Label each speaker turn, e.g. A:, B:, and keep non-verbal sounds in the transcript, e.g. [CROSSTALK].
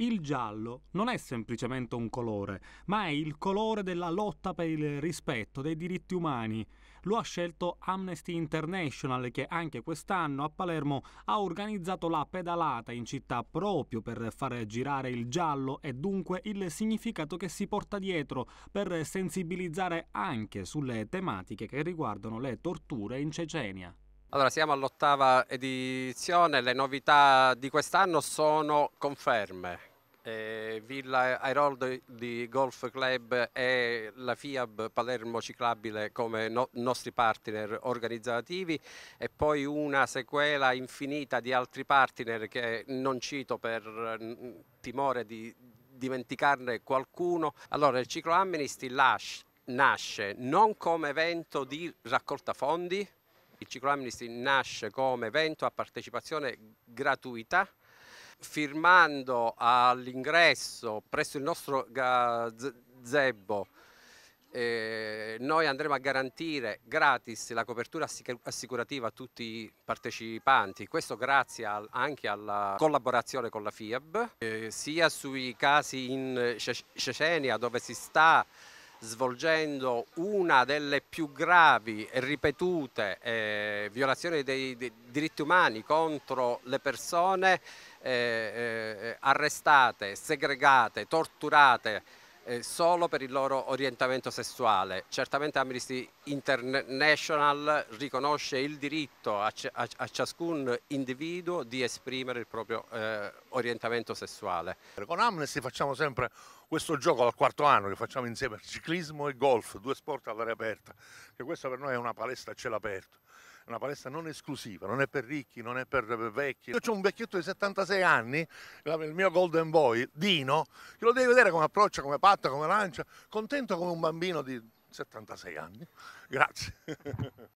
A: Il giallo non è semplicemente un colore, ma è il colore della lotta per il rispetto dei diritti umani. Lo ha scelto Amnesty International che anche quest'anno a Palermo ha organizzato la pedalata in città proprio per far girare il giallo e dunque il significato che si porta dietro per sensibilizzare anche sulle tematiche che riguardano le torture in Cecenia.
B: Allora, siamo all'ottava edizione, le novità di quest'anno sono conferme, eh, Villa Airoldo di Golf Club e la FIAB Palermo Ciclabile come no nostri partner organizzativi e poi una sequela infinita di altri partner che non cito per mm, timore di dimenticarne qualcuno. Allora il ciclo Amnesty Lash nasce non come evento di raccolta fondi, il ciclo Amnesty nasce come evento a partecipazione gratuita firmando all'ingresso presso il nostro gazebo eh, noi andremo a garantire gratis la copertura assicurativa a tutti i partecipanti, questo grazie al, anche alla collaborazione con la FIAB, eh, sia sui casi in Cecenia dove si sta svolgendo una delle più gravi e ripetute eh, violazioni dei, dei, diritti umani contro le persone eh, eh, eh arrestate, segregate, torturate eh, solo per il loro orientamento sessuale. Certamente Amnesty International riconosce il diritto a, a, a ciascun individuo di esprimere il proprio eh, orientamento sessuale.
C: Con Amnesty facciamo sempre questo gioco dal quarto anno che facciamo insieme, ciclismo e golf, due sport all'aria aperta, che questa per noi è una palestra a cielo aperto una palestra non esclusiva, non è per ricchi, non è per eh, vecchi. Io ho un vecchietto di 76 anni, il mio golden boy, Dino, che lo devi vedere come approccia, come patta, come lancia, contento come un bambino di 76 anni. Grazie. [LAUGHS]